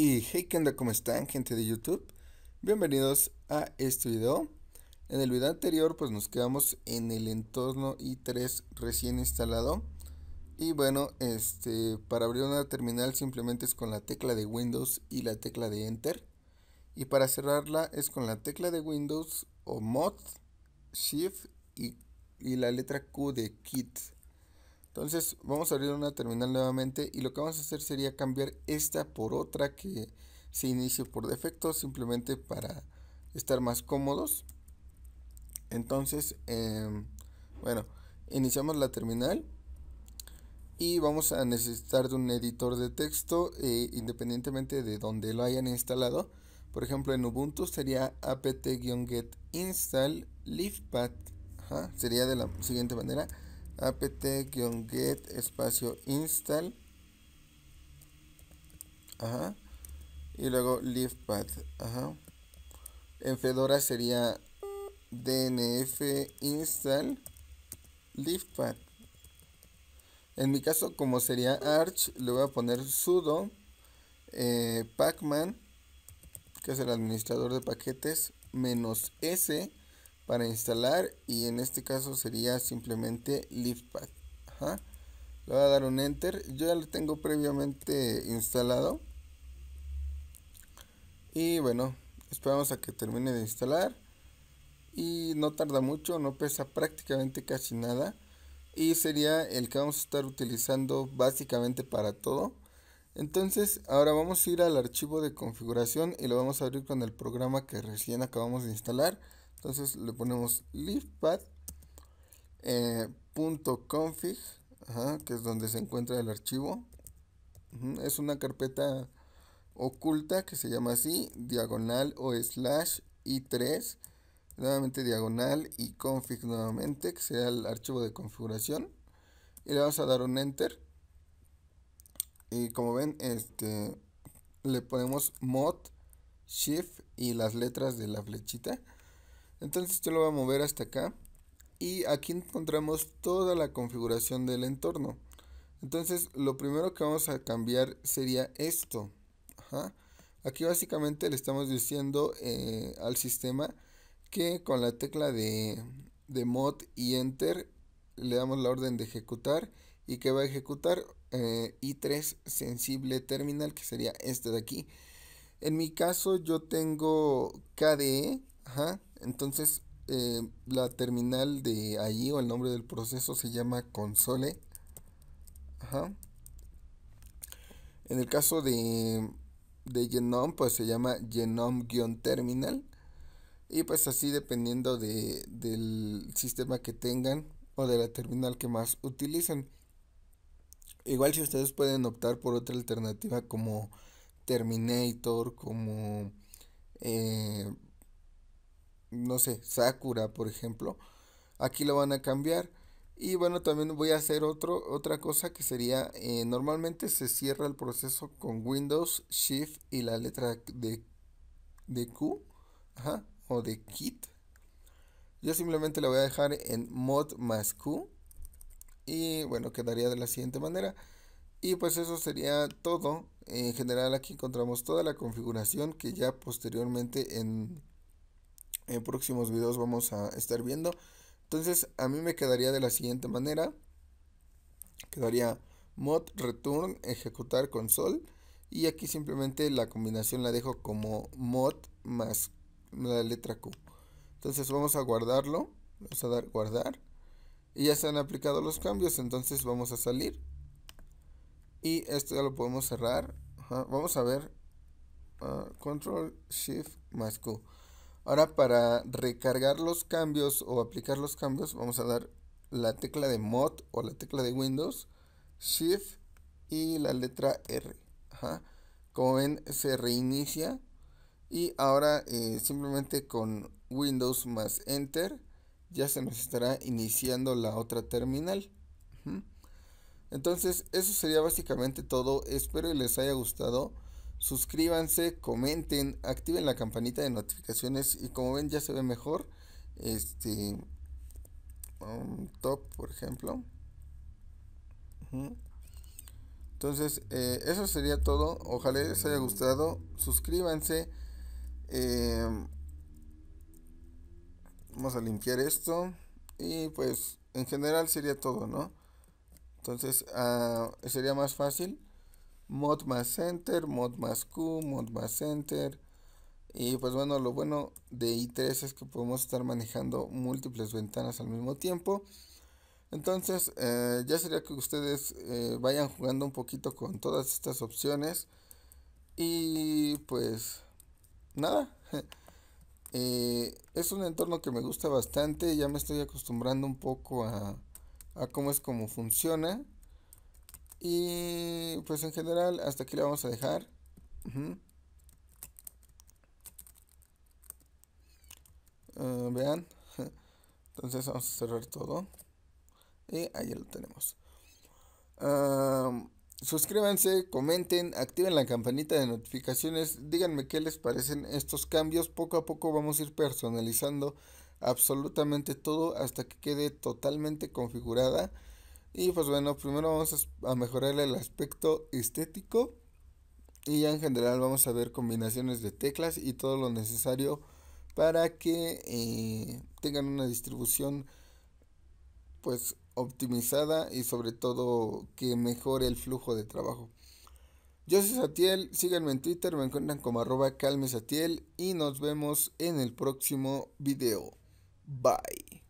Y hey, ¿qué ¿Cómo están, gente de YouTube? Bienvenidos a este video. En el video anterior, pues nos quedamos en el entorno i3 recién instalado. Y bueno, este para abrir una terminal simplemente es con la tecla de Windows y la tecla de Enter. Y para cerrarla es con la tecla de Windows o Mod, Shift y, y la letra Q de Kit. Entonces vamos a abrir una terminal nuevamente y lo que vamos a hacer sería cambiar esta por otra que se inicie por defecto simplemente para estar más cómodos. Entonces, em, bueno, iniciamos la terminal y vamos a necesitar de un editor de texto eh, independientemente de donde lo hayan instalado. Por ejemplo, en Ubuntu sería apt-get install leafpad. sería de la siguiente manera apt-get espacio install y luego liftpad en Fedora sería dnf install liftpad en mi caso como sería arch le voy a poner sudo eh, pacman que es el administrador de paquetes menos s para instalar y en este caso sería simplemente LiftPad. Le voy a dar un enter. Yo ya lo tengo previamente instalado. Y bueno, esperamos a que termine de instalar. Y no tarda mucho, no pesa prácticamente casi nada. Y sería el que vamos a estar utilizando básicamente para todo. Entonces, ahora vamos a ir al archivo de configuración y lo vamos a abrir con el programa que recién acabamos de instalar. Entonces le ponemos leafpad.config, eh, que es donde se encuentra el archivo. Es una carpeta oculta que se llama así, diagonal o slash i3, nuevamente diagonal y config nuevamente, que sea el archivo de configuración. Y le vamos a dar un enter. Y como ven, este le ponemos mod, shift y las letras de la flechita entonces yo lo voy a mover hasta acá y aquí encontramos toda la configuración del entorno. Entonces lo primero que vamos a cambiar sería esto. Ajá. Aquí básicamente le estamos diciendo eh, al sistema que con la tecla de, mod y enter le damos la orden de ejecutar y que va a ejecutar eh, i3 sensible terminal que sería este de aquí. En mi caso yo tengo KDE Ajá, entonces eh, la terminal de ahí o el nombre del proceso se llama console. Ajá. En el caso de, de Genome, pues se llama Genome-Terminal. Y pues así dependiendo de, del sistema que tengan o de la terminal que más utilicen. Igual si ustedes pueden optar por otra alternativa como Terminator, como... Eh, no sé, Sakura, por ejemplo. Aquí lo van a cambiar. Y bueno, también voy a hacer otro, otra cosa que sería, eh, normalmente se cierra el proceso con Windows, Shift y la letra de, de Q ajá, o de Kit. Yo simplemente lo voy a dejar en mod más Q. Y bueno, quedaría de la siguiente manera. Y pues eso sería todo. En general aquí encontramos toda la configuración que ya posteriormente en en próximos videos vamos a estar viendo. Entonces a mí me quedaría de la siguiente manera. Quedaría mod return ejecutar console. Y aquí simplemente la combinación la dejo como mod más la letra Q. Entonces vamos a guardarlo. Vamos a dar guardar. Y ya se han aplicado los cambios. Entonces vamos a salir. Y esto ya lo podemos cerrar. Vamos a ver. Ah, control Shift más Q. Ahora para recargar los cambios o aplicar los cambios vamos a dar la tecla de mod o la tecla de Windows, Shift y la letra R. Ajá. Como ven se reinicia y ahora eh, simplemente con Windows más Enter ya se nos estará iniciando la otra terminal. Entonces eso sería básicamente todo. Espero les haya gustado suscríbanse, comenten, activen la campanita de notificaciones y como ven ya se ve mejor. Este un top, por ejemplo. Entonces, eh, eso sería todo. Ojalá les haya gustado. Suscríbanse. Em, vamos a limpiar esto. Y pues, en general sería todo, ¿no? Entonces, ah, sería más fácil mod más enter, mod más q, mod más enter. Y pues bueno, lo bueno de i3 es que podemos estar manejando múltiples ventanas al mismo tiempo. Entonces eh, ya sería que ustedes eh, vayan jugando un poquito con todas estas opciones. Y pues nada. Eh, es un entorno que me gusta bastante. Ya me estoy acostumbrando un poco a, a cómo es como funciona. Y pues en general, hasta aquí la vamos a dejar. Eh, vean entonces vamos a cerrar todo y ahí lo tenemos suscríbanse comenten activen la campanita de notificaciones díganme qué les parecen estos cambios poco a poco vamos a ir personalizando absolutamente todo hasta que quede totalmente configurada y pues bueno, primero vamos a mejorar el aspecto estético. Y en general vamos a ver combinaciones de teclas y todo lo necesario para que eh, tengan una distribución pues optimizada y sobre todo que mejore el flujo de trabajo. Yo soy Satiel, síganme en Twitter, me encuentran como arroba calmesatiel y nos vemos en el próximo video. Bye.